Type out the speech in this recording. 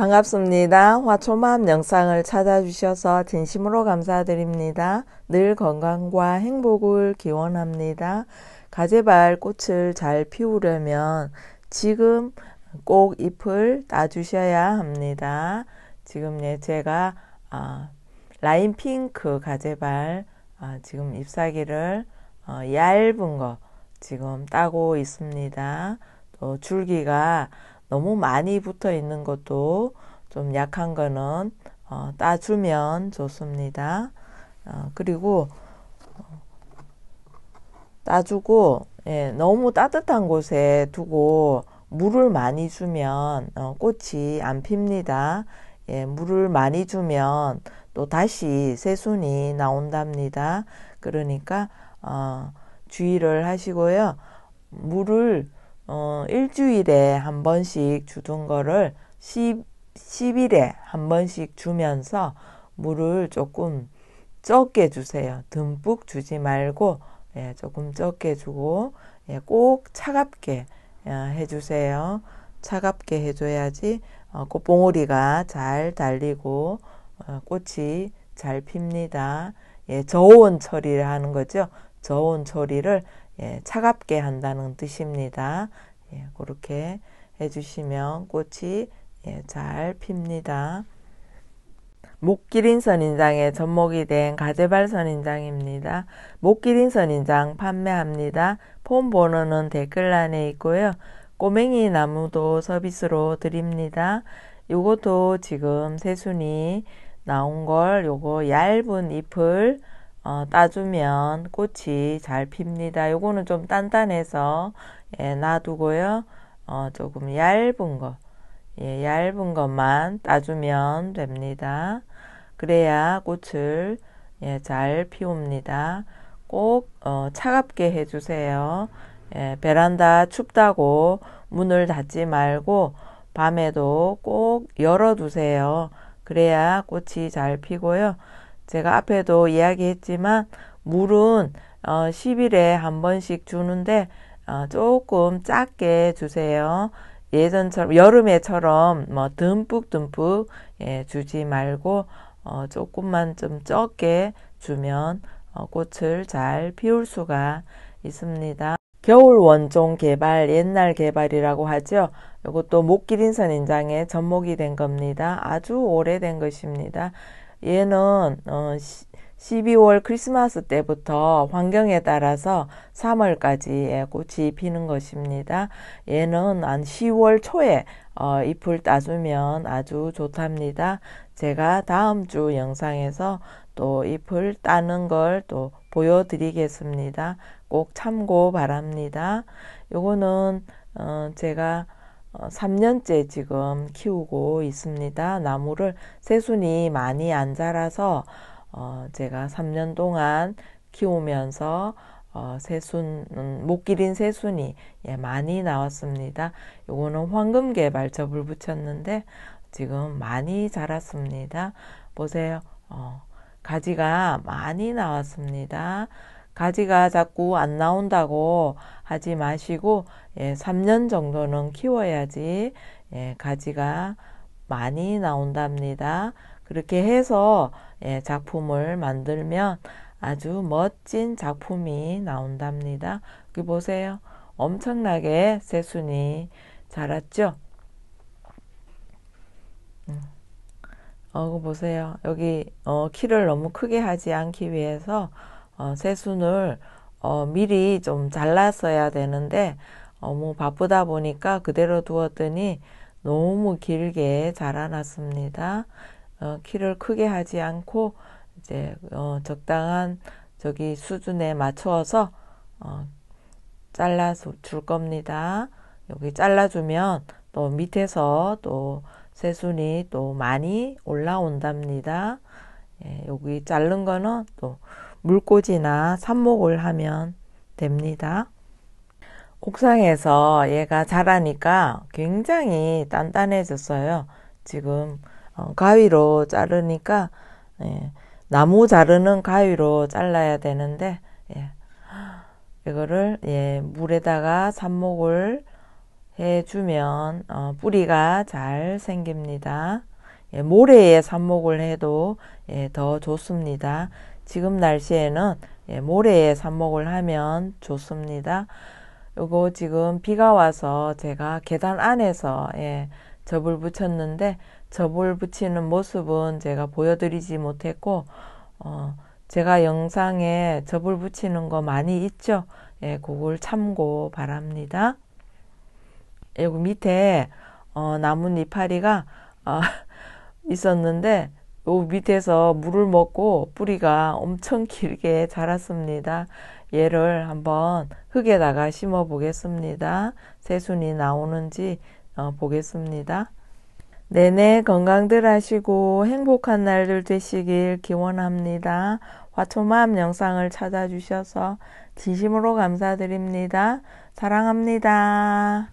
반갑습니다. 화초맘 영상을 찾아주셔서 진심으로 감사드립니다. 늘 건강과 행복을 기원합니다. 가재발 꽃을 잘 피우려면 지금 꼭 잎을 따주셔야 합니다. 지금 예, 제가 아, 라인 핑크 가재발 아, 지금 잎사귀를 어, 얇은 거 지금 따고 있습니다. 또 줄기가 너무 많이 붙어 있는 것도 좀 약한 거는 어, 따주면 좋습니다. 어, 그리고 어, 따주고 예, 너무 따뜻한 곳에 두고 물을 많이 주면 어, 꽃이 안 핍니다. 예, 물을 많이 주면 또 다시 새순이 나온답니다. 그러니까 어, 주의를 하시고요. 물을 어, 일주일에 한 번씩 주던 거를 10, 10일에 한 번씩 주면서 물을 조금 적게 주세요. 듬뿍 주지 말고 예, 조금 적게 주고 예, 꼭 차갑게 예, 해주세요. 차갑게 해줘야지 어, 꽃봉오리가 잘 달리고 어, 꽃이 잘 핍니다. 예, 저온 처리를 하는 거죠. 저온 처리를 예, 차갑게 한다는 뜻입니다. 예, 그렇게 해주시면 꽃이 예, 잘 핍니다. 목기린 선인장의 접목이 된 가재발 선인장입니다. 목기린 선인장 판매합니다. 폰 번호는 댓글란에 있고요. 꼬맹이 나무도 서비스로 드립니다. 요것도 지금 새순이 나온 걸 요거 얇은 잎을 어, 따주면 꽃이 잘 핍니다. 요거는 좀 단단해서 예, 놔두고요. 어, 조금 얇은 거, 예, 얇은 것만 따주면 됩니다. 그래야 꽃을 예, 잘 피웁니다. 꼭 어, 차갑게 해주세요. 예, 베란다 춥다고 문을 닫지 말고 밤에도 꼭 열어두세요. 그래야 꽃이 잘 피고요. 제가 앞에도 이야기했지만 물은 어, 10일에 한 번씩 주는데 어, 조금 작게 주세요. 예전처럼 여름에처럼 뭐 듬뿍 듬뿍 예, 주지 말고 어, 조금만 좀 적게 주면 어, 꽃을 잘 피울 수가 있습니다. 겨울 원종 개발 옛날 개발이라고 하죠. 이것도 목기린선 인장의 접목이 된 겁니다. 아주 오래된 것입니다. 얘는 어, 12월 크리스마스 때부터 환경에 따라서 3월까지 꽃이 피는 것입니다. 얘는 한 10월 초에 어, 잎을 따주면 아주 좋답니다. 제가 다음 주 영상에서 또 잎을 따는 걸 또 보여드리겠습니다. 꼭 참고 바랍니다. 요거는 어, 제가 3년째 어, 지금 키우고 있습니다. 나무를 새순이 많이 안 자라서 어, 제가 3년 동안 키우면서 어, 새순, 음, 못 기린 새순이 예, 많이 나왔습니다. 요거는 황금계 말접을 붙였는데 지금 많이 자랐습니다. 보세요. 어, 가지가 많이 나왔습니다. 가지가 자꾸 안 나온다고 하지 마시고 예, 3년 정도는 키워야지 예, 가지가 많이 나온답니다. 그렇게 해서 예, 작품을 만들면 아주 멋진 작품이 나온답니다. 여기 보세요. 엄청나게 새순이 자랐죠? 음. 어, 보세요. 여기 어, 키를 너무 크게 하지 않기 위해서 어, 새순을 어, 미리 좀 잘랐어야 되는데 너무 어, 뭐 바쁘다 보니까 그대로 두었더니 너무 길게 자라났습니다. 어, 키를 크게 하지 않고 이제 어, 적당한 저기 수준에 맞추어서 어, 잘라 줄 겁니다. 여기 잘라주면 또 밑에서 또 새순이 또 많이 올라온답니다. 예, 여기 자른 거는 또 물꽂이나 삽목을 하면 됩니다. 옥상에서 얘가 자라니까 굉장히 단단해졌어요. 지금 어, 가위로 자르니까 예, 나무 자르는 가위로 잘라야 되는데 예. 이거를 예, 물에다가 삽목을 해주면 어, 뿌리가 잘 생깁니다. 모래에 삽목을 해도 더 좋습니다. 지금 날씨에는 예, 모래에 삽목을 하면 좋습니다. 요거 지금 비가 와서 제가 계단 안에서 예, 접을 붙였는데 접을 붙이는 모습은 제가 보여드리지 못했고 어, 제가 영상에 접을 붙이는 거 많이 있죠. 예, 그걸 참고 바랍니다. 여기 밑에 어, 나뭇잎파리가 어, 있었는데 요 밑에서 물을 먹고 뿌리가 엄청 길게 자랐습니다. 얘를 한번 흙에다가 심어 보겠습니다. 새순이 나오는지 어, 보겠습니다. 내내 건강들 하시고 행복한 날들 되시길 기원합니다. 화초맘 영상을 찾아주셔서 진심으로 감사드립니다. 사랑합니다.